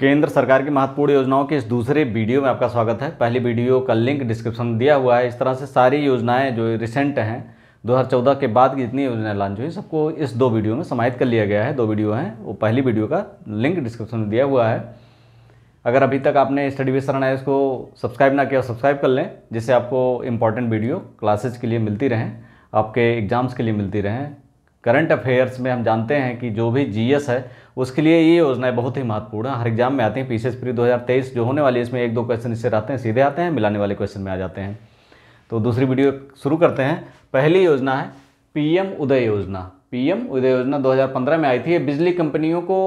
केंद्र सरकार की महत्वपूर्ण योजनाओं के इस दूसरे वीडियो में आपका स्वागत है पहली वीडियो का लिंक डिस्क्रिप्शन में दिया हुआ है इस तरह से सारी योजनाएं जो रिसेंट हैं 2014 के बाद की जितनी योजनाएं लॉन्च हुई सबको इस दो वीडियो में समाहित कर लिया गया है दो वीडियो हैं वो पहली वीडियो का लिंक डिस्क्रिप्शन में दिया हुआ है अगर अभी तक आपने स्टडी विद है इसको सब्सक्राइब ना किया सब्सक्राइब कर लें जिससे आपको इंपॉर्टेंट वीडियो क्लासेज के लिए मिलती रहें आपके एग्ज़ाम्स के लिए मिलती रहें करंट अफेयर्स में हम जानते हैं कि जो भी जीएस है उसके लिए ये योजनाएं बहुत ही महत्वपूर्ण है हर एग्जाम में आते हैं पीसीएस प्री 2023 जो होने वाली है इसमें एक दो क्वेश्चन इससे रहते हैं सीधे आते हैं मिलाने वाले क्वेश्चन में आ जाते हैं तो दूसरी वीडियो शुरू करते हैं पहली योजना है पीएम उदय योजना पीएम उदय योजना 2015 में आई थी ये बिजली कंपनियों को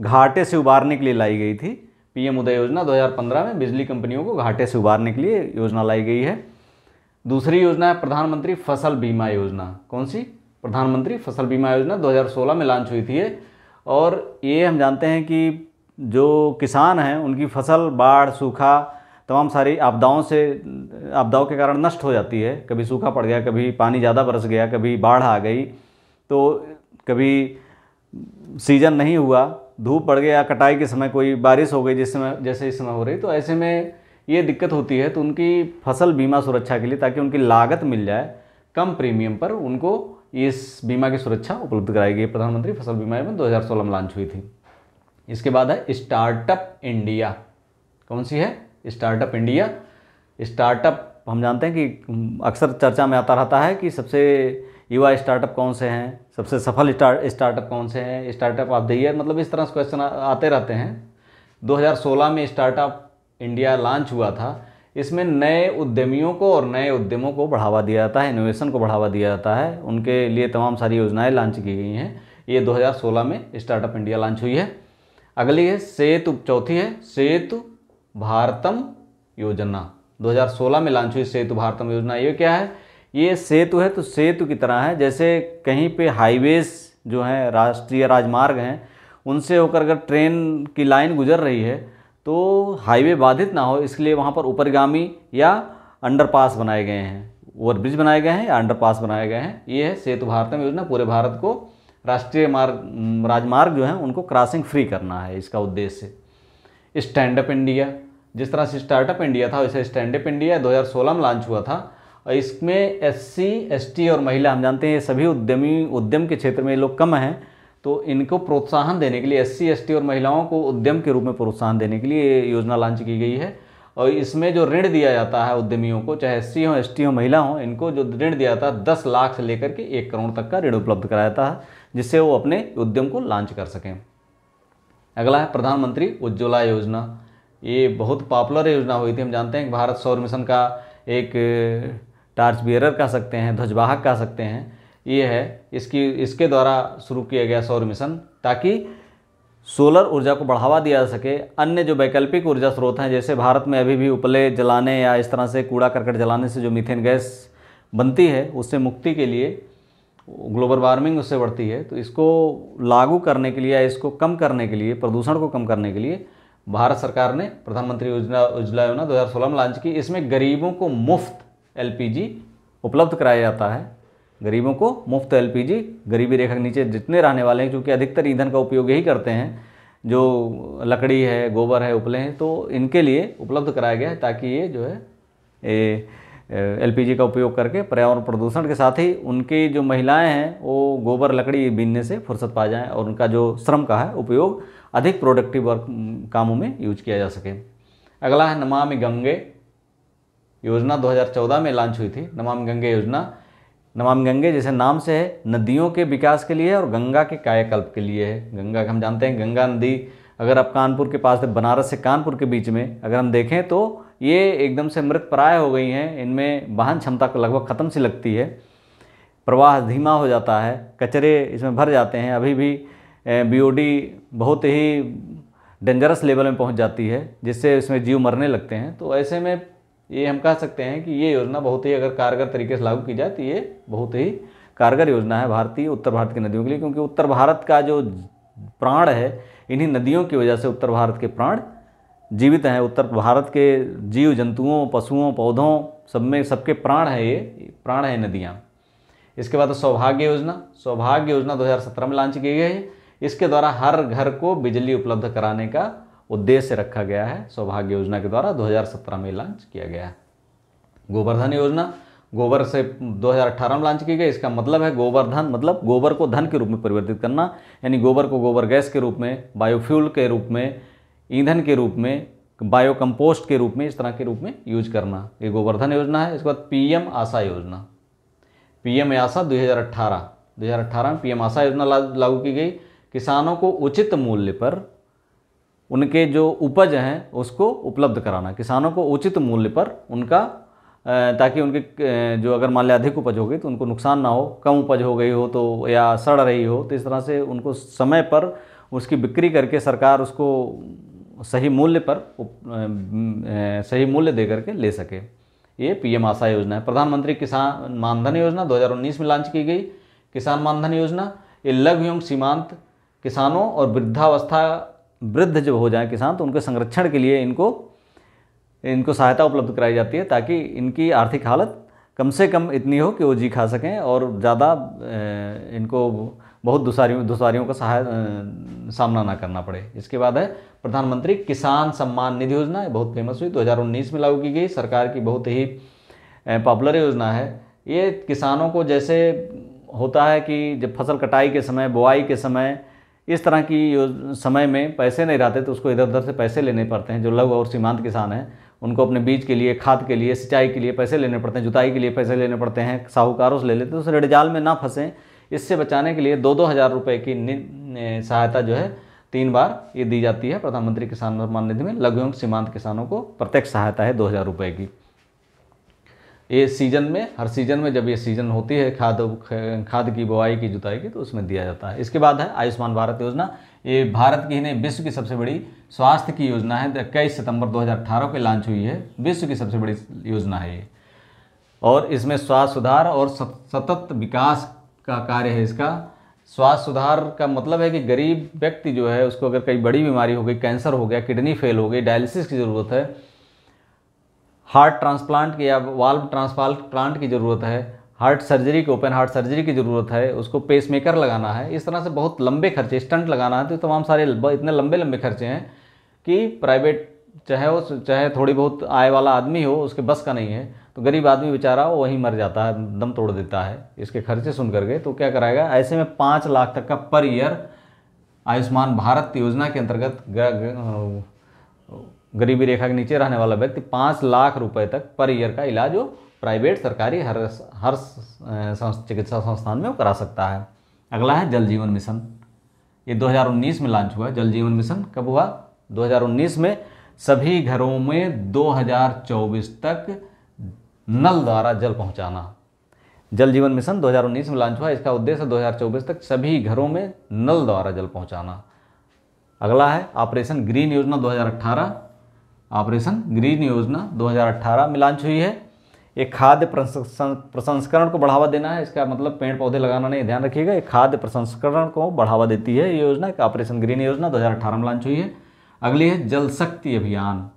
घाटे से उबारने के लिए लाई गई थी पीएम उदय योजना 2015 में बिजली कंपनियों को घाटे से उबारने के लिए योजना लाई गई है दूसरी योजना है प्रधानमंत्री फसल बीमा योजना कौन सी प्रधानमंत्री फसल बीमा योजना 2016 में लॉन्च हुई थी और ये हम जानते हैं कि जो किसान हैं उनकी फसल बाढ़ सूखा तमाम सारी आपदाओं से आपदाओं के कारण नष्ट हो जाती है कभी सूखा पड़ गया कभी पानी ज़्यादा बरस गया कभी बाढ़ आ गई तो कभी सीजन नहीं हुआ धूप पड़ गया कटाई के समय कोई बारिश हो गई जिस समय जैसे इस समय हो रही तो ऐसे में ये दिक्कत होती है तो उनकी फसल बीमा सुरक्षा के लिए ताकि उनकी लागत मिल जाए कम प्रीमियम पर उनको इस बीमा की सुरक्षा उपलब्ध कराई गई प्रधानमंत्री फसल बीमा योजना 2016 में लॉन्च हुई थी इसके बाद है स्टार्टअप इंडिया कौन सी है स्टार्टअप इंडिया स्टार्टअप हम जानते हैं कि अक्सर चर्चा में आता रहता है कि सबसे युवा स्टार्टअप कौन से हैं सबसे सफल स्टार्टअप कौन से हैं स्टार्टअप ऑफ द ईयर मतलब इस तरह से क्वेश्चन आते रहते हैं 2016 में स्टार्टअप इंडिया लॉन्च हुआ था इसमें नए उद्यमियों को और नए उद्यमों को बढ़ावा दिया जाता है इनोवेशन को बढ़ावा दिया जाता है उनके लिए तमाम सारी योजनाएं लॉन्च की गई हैं ये 2016 में स्टार्टअप इंडिया लॉन्च हुई है अगली है सेतु चौथी है सेतु भारतम योजना 2016 में लॉन्च हुई सेतु भारतम योजना ये क्या है ये सेतु है तो सेतु की तरह है जैसे कहीं पर हाईवेज जो हैं राष्ट्रीय राजमार्ग हैं उनसे होकर अगर ट्रेन की लाइन गुजर रही है तो हाईवे बाधित ना हो इसलिए वहाँ पर ऊपरगामी या अंडरपास बनाए गए हैं ओवरब्रिज बनाए गए हैं या अंडरपास बनाए गए हैं ये है सेतु भारतम योजना पूरे भारत को राष्ट्रीय मार्ग राजमार्ग जो है उनको क्रॉसिंग फ्री करना है इसका उद्देश्य स्टैंड अप इंडिया जिस तरह से स्टार्टअप इंडिया था वैसे स्टैंड अप इंडिया 2016 में लॉन्च हुआ था और इसमें एस सी और महिला हम जानते हैं सभी उद्यमी उद्यम के क्षेत्र में लोग कम हैं तो इनको प्रोत्साहन देने के लिए एस सी और महिलाओं को उद्यम के रूप में प्रोत्साहन देने के लिए योजना लॉन्च की गई है और इसमें जो ऋण दिया जाता है उद्यमियों को चाहे एस सी हों एस टी महिला हों इनको जो ऋण दिया जाता है दस लाख से लेकर के एक करोड़ तक का ऋण उपलब्ध कराया जाता है जिससे वो अपने उद्यम को लॉन्च कर सकें अगला है प्रधानमंत्री उज्ज्वला योजना ये बहुत पॉपुलर योजना हुई थी हम जानते हैं भारत सौर मिशन का एक टार्च बियर कह सकते हैं ध्वजवाहक कह सकते हैं ये है इसकी इसके द्वारा शुरू किया गया सौर मिशन ताकि सोलर ऊर्जा को बढ़ावा दिया जा सके अन्य जो वैकल्पिक ऊर्जा स्रोत हैं जैसे भारत में अभी भी उपले जलाने या इस तरह से कूड़ा करकट जलाने से जो मीथेन गैस बनती है उससे मुक्ति के लिए ग्लोबल वार्मिंग उससे बढ़ती है तो इसको लागू करने के लिए या इसको कम करने के लिए प्रदूषण को कम करने के लिए भारत सरकार ने प्रधानमंत्री योजना उज्ज्वला योजना दो में लॉन्च की इसमें गरीबों को मुफ्त एल उपलब्ध कराया जाता है गरीबों को मुफ्त एल गरीबी रेखा के नीचे जितने रहने वाले हैं क्योंकि अधिकतर ईंधन का उपयोग यही करते हैं जो लकड़ी है गोबर है उपले हैं तो इनके लिए उपलब्ध कराया गया है ताकि ये जो है एल का उपयोग करके पर्यावरण प्रदूषण के साथ ही उनकी जो महिलाएं हैं वो गोबर लकड़ी बीनने से फुर्सत पा जाएं और उनका जो श्रम का है उपयोग अधिक प्रोडक्टिव वर्क कामों में यूज किया जा सके अगला है नमामि गंगे योजना 2014 में लॉन्च हुई थी नमामि गंगे योजना नमामि गंगे जैसे नाम से है नदियों के विकास के लिए और गंगा के कायाकल्प के लिए है गंगा हम जानते हैं गंगा नदी अगर आप कानपुर के पास बनारस से कानपुर के बीच में अगर हम देखें तो ये एकदम से मृत प्राय हो गई हैं इनमें वाहन क्षमता लगभग ख़त्म सी लगती है प्रवाह धीमा हो जाता है कचरे इसमें भर जाते हैं अभी भी बीओडी बहुत ही डेंजरस लेवल में पहुंच जाती है जिससे इसमें जीव मरने लगते हैं तो ऐसे में ये हम कह सकते हैं कि ये योजना बहुत ही अगर कारगर तरीके से लागू की जाए तो ये बहुत ही कारगर योजना है भारतीय उत्तर भारत की नदियों के लिए क्योंकि उत्तर भारत का जो प्राण है इन्हीं नदियों की वजह से उत्तर भारत के प्राण जीवित हैं उत्तर भारत के जीव जंतुओं पशुओं पौधों सब में सबके प्राण है ये प्राण है नदियाँ इसके बाद सौभाग्य योजना सौभाग्य योजना 2017 में लॉन्च की गई है इसके द्वारा हर घर को बिजली उपलब्ध कराने का उद्देश्य रखा गया है सौभाग्य योजना के द्वारा 2017 में लॉन्च किया गया है गोवर्धन योजना गोबर से 2018 में लॉन्च की गई इसका मतलब है गोवर्धन मतलब गोबर को धन के रूप में परिवर्तित करना यानी गोबर को गोबर गैस के रूप में बायोफ्यूल के रूप में ईंधन के रूप में बायो कंपोस्ट के रूप में इस तरह के रूप में यूज करना ये गोवर्धन योजना है इसके बाद पीएम आशा योजना पीएम आशा 2018 2018 में पीएम आशा योजना लागू की गई किसानों को उचित मूल्य पर उनके जो उपज हैं उसको उपलब्ध कराना किसानों को उचित मूल्य पर उनका ताकि उनके जो अगर मान लिया अधिक उपज हो गई तो उनको नुकसान ना हो कम उपज हो गई हो तो या सड़ रही हो तो इस तरह से उनको समय पर उसकी बिक्री करके सरकार उसको सही मूल्य पर सही मूल्य दे करके ले सके ये पीएम आशा योजना है प्रधानमंत्री किसान मानधन योजना 2019 में लॉन्च की गई किसान मानधन योजना ये लघु एवं सीमांत किसानों और वृद्धावस्था वृद्ध जब हो जाए किसान तो उनके संरक्षण के लिए इनको इनको सहायता उपलब्ध कराई जाती है ताकि इनकी आर्थिक हालत कम से कम इतनी हो कि वो जी खा सकें और ज़्यादा इनको बहुत दुसारी दुसारियों का सहाय सामना ना करना पड़े इसके बाद है प्रधानमंत्री किसान सम्मान निधि योजना बहुत फेमस हुई 2019 में लागू की गई सरकार की बहुत ही पॉपुलर योजना है ये किसानों को जैसे होता है कि जब फसल कटाई के समय बुआई के समय इस तरह की समय में पैसे नहीं रहते तो उसको इधर उधर से पैसे लेने पड़ते हैं जो लघु और सीमांत किसान हैं उनको अपने बीज के लिए खाद के लिए सिंचाई के लिए पैसे लेने पड़ते हैं जुताई के लिए पैसे लेने पड़ते हैं साहूकारों से ले लेते हैं उस रेडजाल में ना फंसें इससे बचाने के लिए दो दो हज़ार रुपये की सहायता जो है तीन बार ये दी जाती है प्रधानमंत्री किसान सम्मान निधि में लघु एवं सीमांत किसानों को प्रत्यक्ष सहायता है दो हज़ार रुपये की ये सीजन में हर सीजन में जब ये सीजन होती है खाद खाद की बुआई की जुताई की तो उसमें दिया जाता है इसके बाद है आयुष्मान भारत योजना ये भारत की ही नहीं विश्व की सबसे बड़ी स्वास्थ्य की योजना है इक्कीस सितंबर 2018 के लॉन्च हुई है विश्व की सबसे बड़ी योजना है ये और इसमें स्वास्थ्य सुधार और सतत विकास का कार्य है इसका स्वास्थ्य सुधार का मतलब है कि गरीब व्यक्ति जो है उसको अगर कई बड़ी बीमारी हो गई कैंसर हो गया किडनी फेल हो गई डायलिसिस की ज़रूरत है हार्ट ट्रांसप्लांट की या वाल्व ट्रांसप्लांट की ज़रूरत है हार्ट सर्जरी की ओपन हार्ट सर्जरी की ज़रूरत है उसको पेसमेकर लगाना है इस तरह से बहुत लंबे खर्चे स्टंट लगाना है तो तमाम सारे इतने लंबे लंबे खर्चे हैं कि प्राइवेट चाहे वो चाहे थोड़ी बहुत आय वाला आदमी हो उसके बस का नहीं है तो गरीब आदमी बेचारा वो वहीं मर जाता है दम तोड़ देता है इसके खर्चे सुन करके तो क्या कराएगा ऐसे में पाँच लाख तक का पर ईयर आयुष्मान भारत योजना के अंतर्गत गरीबी रेखा के नीचे रहने वाला व्यक्ति पाँच लाख रुपए तक पर ईयर का इलाज वो प्राइवेट सरकारी हर हर चिकित्सा संस्थान में करा सकता है अगला है जल जीवन मिशन ये 2019 में लॉन्च हुआ जल जीवन मिशन कब हुआ 2019 में सभी घरों में 2024 तक नल द्वारा जल पहुंचाना जल जीवन मिशन 2019 में लॉन्च हुआ इसका उद्देश्य 2024 तक सभी घरों में नल द्वारा जल पहुंचाना अगला है ऑपरेशन ग्रीन योजना 2018 ऑपरेशन ग्रीन योजना 2018 में लॉन्च हुई है एक खाद्य प्रसंस्करण को बढ़ावा देना है इसका मतलब पेड़ पौधे लगाना नहीं ध्यान रखिएगा ये खाद्य प्रसंस्करण को बढ़ावा देती है ये योजना एक ऑपरेशन ग्रीन योजना 2018 में लॉन्च हुई है अगली है जल शक्ति अभियान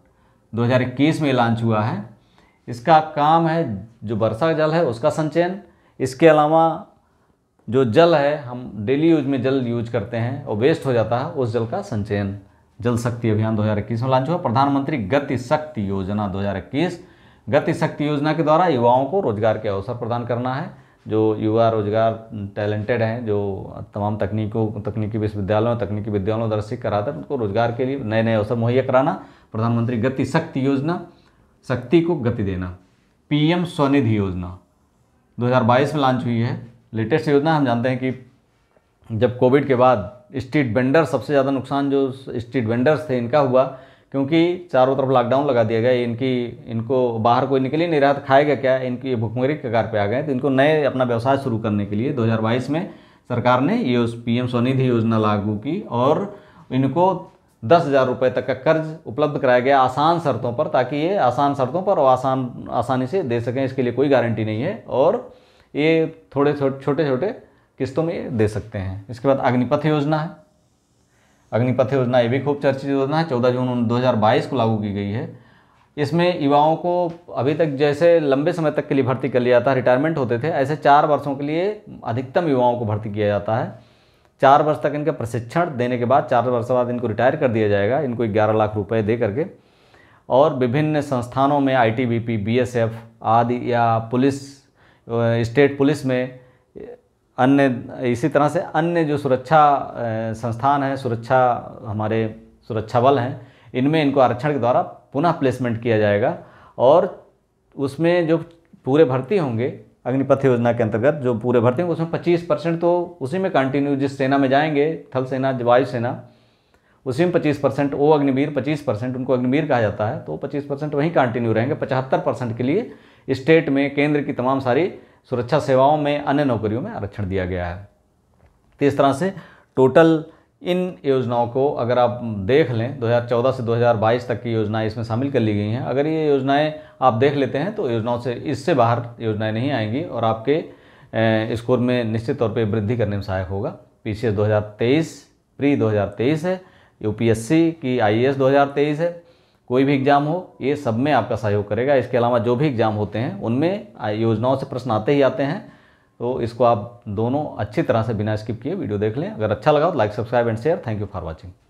2021 में लॉन्च हुआ है इसका काम है जो वर्षा जल है उसका संचयन इसके अलावा जो जल है हम डेली यूज में जल यूज करते हैं और वेस्ट हो जाता है उस जल का संचयन जल शक्ति अभियान 2021 में लॉन्च हुआ प्रधानमंत्री गति शक्ति योजना 2021 गति शक्ति योजना के द्वारा युवाओं को रोजगार के अवसर प्रदान करना है जो युवा रोजगार टैलेंटेड हैं जो तमाम तकनीकों तकनीकी विश्वविद्यालयों तकनीकी विद्यालयों द्वारा सीख कराते हैं उनको रोजगार के लिए नए नए अवसर मुहैया कराना प्रधानमंत्री गति शक्ति योजना शक्ति को गति देना पीएम स्वनिधि योजना 2022 में लॉन्च हुई है लेटेस्ट योजना हम जानते हैं कि जब कोविड के बाद स्ट्रीट वेंडर सबसे ज़्यादा नुकसान जो स्ट्रीट वेंडर्स थे इनका हुआ क्योंकि चारों तरफ लॉकडाउन लगा दिया गया इनकी इनको बाहर कोई निकली ही नहीं रहा था तो खाएगा क्या इनकी भुखमरी कगार पे आ गए तो इनको नए अपना व्यवसाय शुरू करने के लिए 2022 में सरकार ने ये पी एम स्वनिधि योजना लागू की और इनको दस हज़ार रुपये तक का कर्ज उपलब्ध कराया गया आसान शर्तों पर ताकि ये आसान शर्तों पर और आसान आसानी से दे सकें इसके लिए कोई गारंटी नहीं है और ये थोड़े छोटे छोटे किस्तों में दे सकते हैं इसके बाद अग्निपथ योजना है अग्निपथ योजना ये भी खूब चर्चित योजना है चौदह जून 2022 को लागू की गई है इसमें युवाओं को अभी तक जैसे लंबे समय तक के लिए भर्ती कर लिया जाता है रिटायरमेंट होते थे ऐसे चार वर्षों के लिए अधिकतम युवाओं को भर्ती किया जाता है चार वर्ष तक इनका प्रशिक्षण देने के बाद चार वर्ष बाद इनको रिटायर कर दिया जाएगा इनको ग्यारह लाख रुपए दे करके और विभिन्न संस्थानों में I T B P B S F आदि या पुलिस स्टेट पुलिस में अन्य इसी तरह से अन्य जो सुरक्षा संस्थान हैं सुरक्षा हमारे सुरक्षा बल हैं इनमें इनको आरक्षण के द्वारा पुनः प्लेसमेंट किया जाएगा और उसमें जो पूरे भर्ती होंगे अग्निपथ योजना के अंतर्गत जो पूरे भर्ती होंगे उसमें पच्चीस परसेंट तो उसी में कंटिन्यू जिस सेना में जाएंगे थल सेना वायु सेना उसी में पच्चीस परसेंट वो अग्निवीर पच्चीस परसेंट उनको अग्निवीर कहा जाता है तो पच्चीस परसेंट वहीं कंटिन्यू रहेंगे पचहत्तर परसेंट के लिए स्टेट में केंद्र की तमाम सारी सुरक्षा सेवाओं में अन्य नौकरियों में आरक्षण दिया गया है तो इस तरह से टोटल इन योजनाओं को अगर आप देख लें 2014 से 2022 तक की योजनाएं इसमें शामिल कर ली गई हैं अगर ये योजनाएं आप देख लेते हैं तो योजनाओं से इससे बाहर योजनाएं नहीं आएंगी और आपके स्कोर में निश्चित तौर पर वृद्धि करने में सहायक होगा पी सी एस प्री 2023 है यूपीएससी की आईएएस 2023 है कोई भी एग्ज़ाम हो ये सब में आपका सहयोग करेगा इसके अलावा जो भी एग्ज़ाम होते हैं उनमें योजनाओं से प्रश्न आते ही आते हैं तो इसको आप दोनों अच्छी तरह से बिना स्किप किए वीडियो देख लें अगर अच्छा लगा तो like subscribe and share thank you for watching